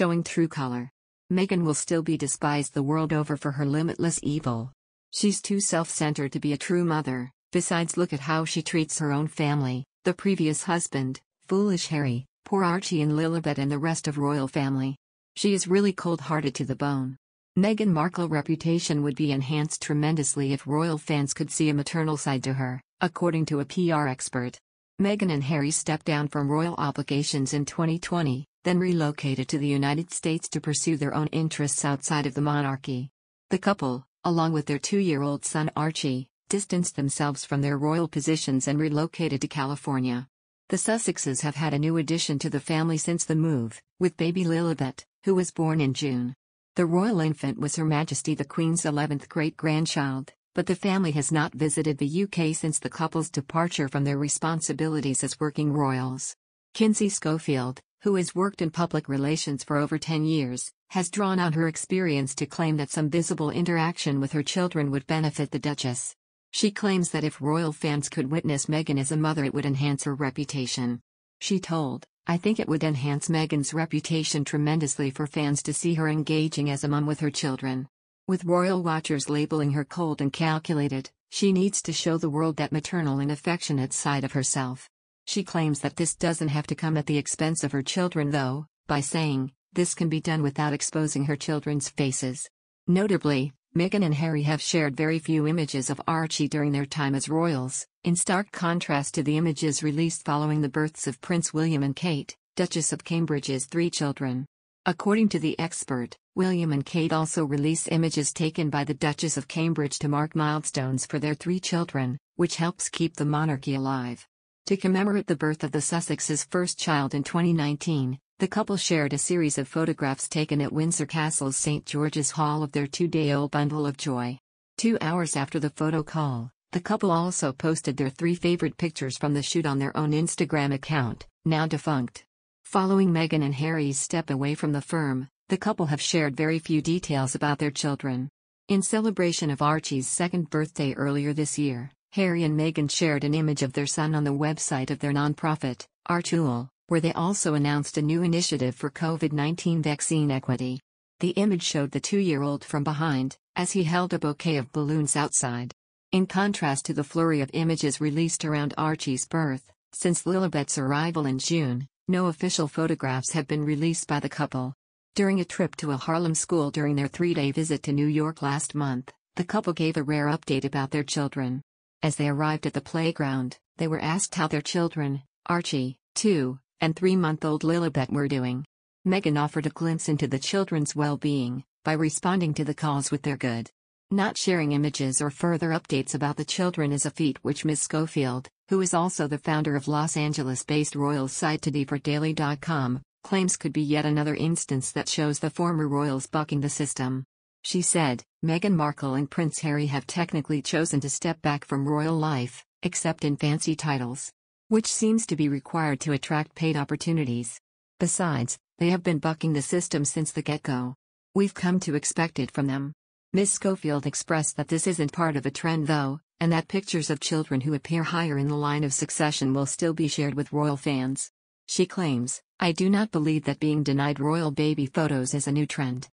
showing true color. Megan will still be despised the world over for her limitless evil. She's too self-centered to be a true mother, besides look at how she treats her own family, the previous husband, foolish Harry, poor Archie and Lilibet and the rest of royal family. She is really cold-hearted to the bone. Meghan Markle reputation would be enhanced tremendously if royal fans could see a maternal side to her, according to a PR expert. Meghan and Harry stepped down from royal obligations in 2020, then relocated to the United States to pursue their own interests outside of the monarchy. The couple, along with their two-year-old son Archie, distanced themselves from their royal positions and relocated to California. The Sussexes have had a new addition to the family since the move, with baby Lilibet, who was born in June. The royal infant was Her Majesty the Queen's 11th great-grandchild, but the family has not visited the UK since the couple's departure from their responsibilities as working royals. Kinsey Schofield, who has worked in public relations for over 10 years, has drawn on her experience to claim that some visible interaction with her children would benefit the Duchess. She claims that if royal fans could witness Meghan as a mother, it would enhance her reputation. She told, I think it would enhance Meghan's reputation tremendously for fans to see her engaging as a mom with her children. With royal watchers labeling her cold and calculated, she needs to show the world that maternal and affectionate side of herself. She claims that this doesn't have to come at the expense of her children, though, by saying, this can be done without exposing her children's faces. Notably, Meghan and Harry have shared very few images of Archie during their time as royals, in stark contrast to the images released following the births of Prince William and Kate, Duchess of Cambridge's three children. According to the expert, William and Kate also release images taken by the Duchess of Cambridge to mark milestones for their three children, which helps keep the monarchy alive. To commemorate the birth of the Sussexes' first child in 2019, the couple shared a series of photographs taken at Windsor Castle's St. George's Hall of their two day old bundle of joy. Two hours after the photo call, the couple also posted their three favorite pictures from the shoot on their own Instagram account, now defunct. Following Meghan and Harry's step away from the firm, the couple have shared very few details about their children. In celebration of Archie's second birthday earlier this year, Harry and Meghan shared an image of their son on the website of their nonprofit, Artool, where they also announced a new initiative for COVID 19 vaccine equity. The image showed the two year old from behind, as he held a bouquet of balloons outside. In contrast to the flurry of images released around Archie's birth, since Lilibet's arrival in June, no official photographs have been released by the couple. During a trip to a Harlem school during their three day visit to New York last month, the couple gave a rare update about their children. As they arrived at the playground, they were asked how their children, Archie, 2, and 3-month-old Lilibet were doing. Megan offered a glimpse into the children's well-being by responding to the calls with their good. Not sharing images or further updates about the children is a feat which Ms. Schofield, who is also the founder of Los Angeles-based royal site TodayForDaily.com, claims could be yet another instance that shows the former royals bucking the system. She said, Meghan Markle and Prince Harry have technically chosen to step back from royal life, except in fancy titles. Which seems to be required to attract paid opportunities. Besides, they have been bucking the system since the get-go. We've come to expect it from them. Ms. Schofield expressed that this isn't part of a trend though, and that pictures of children who appear higher in the line of succession will still be shared with royal fans. She claims, I do not believe that being denied royal baby photos is a new trend.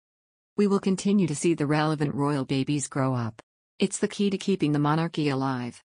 We will continue to see the relevant royal babies grow up. It's the key to keeping the monarchy alive.